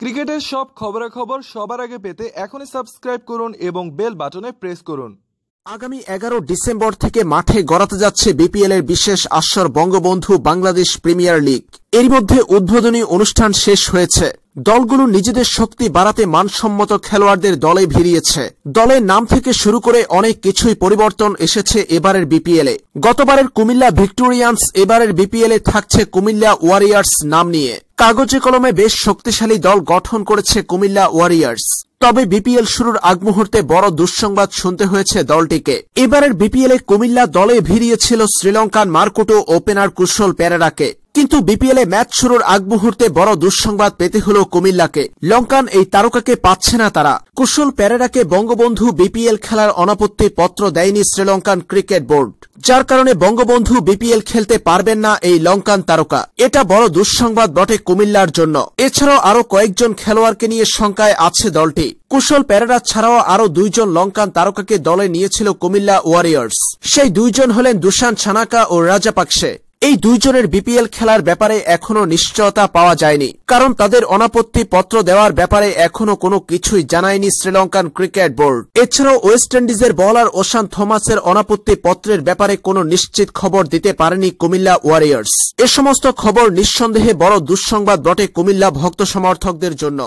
ক্রিকেটের সব খবরাখবর সবার আগে পেতে এখনই সাবস্ক্রাইব করুন এবং বেল বাটনে প্রেস করুন আগামী এগারো ডিসেম্বর থেকে মাঠে গড়াতে যাচ্ছে বিপিএল এর বিশেষ আসর বঙ্গবন্ধু বাংলাদেশ প্রিমিয়ার লিগ এর মধ্যে উদ্বোধনী অনুষ্ঠান শেষ হয়েছে দলগুলো নিজেদের শক্তি বাড়াতে মানসম্মত খেলোয়াড়দের দলে ভিড়িয়েছে দলের নাম থেকে শুরু করে অনেক কিছুই পরিবর্তন এসেছে এবারের বিপিএলে গতবারের কুমিল্লা ভিক্টোরিয়ান্স এবারের বিপিএলে থাকছে কুমিল্লা ওয়ারিয়ার্স নাম নিয়ে কাগজে কলমে বেশ শক্তিশালী দল গঠন করেছে কুমিল্লা ওয়ারিয়ার্স তবে বিপিএল শুরুর আগ মুহূর্তে বড় দুঃসংবাদ শুনতে হয়েছে দলটিকে এবারের বিপিএলে কুমিল্লা দলে ভিড়িয়েছিল শ্রীলঙ্কান মার্কুটো ওপেনার কুশল প্যারেরাকে কিন্তু বিপিএলে ম্যাচ শুরুর আগ মুহূর্তে বড় দুঃসংবাদ পেতে হল কুমিল্লাকে লঙ্কান এই তারকাকে পাচ্ছে না তারা কুশল প্যারেরাকে বঙ্গবন্ধু বিপিএল খেলার অনাপত্তি পত্র দেয়নি শ্রীলঙ্কান ক্রিকেট বোর্ড যার কারণে বঙ্গবন্ধু বিপিএল খেলতে পারবেন না এই লঙ্কান তারকা এটা বড় দুঃসংবাদ বটে কুমিল্লার জন্য এছাড়াও আরও কয়েকজন খেলোয়াড়কে নিয়ে শঙ্কায় আছে দলটি কুশল প্যারেরা ছাড়াও আরও দুইজন লঙ্কান তারকাকে দলে নিয়েছিল কুমিল্লা ওয়ারিয়ার্স সেই দুইজন হলেন দুশান ছানাকা ও রাজাপাকসে এই দুইজনের বিপিএল খেলার ব্যাপারে এখনো নিশ্চয়তা পাওয়া যায়নি কারণ তাদের অনাপত্তি পত্র দেওয়ার ব্যাপারে এখনো কোনো কিছুই জানায়নি শ্রীলঙ্কান ক্রিকেট বোর্ড এছাড়াও ওয়েস্ট ইন্ডিজের বলার ওশান থমাসের অনাপত্তি পত্রের ব্যাপারে কোনো নিশ্চিত খবর দিতে পারেনি কুমিল্লা ওয়ারিয়ার্স এ সমস্ত খবর নিঃসন্দেহে বড় দুঃসংবাদ বটে কুমিল্লা ভক্ত সমর্থকদের জন্য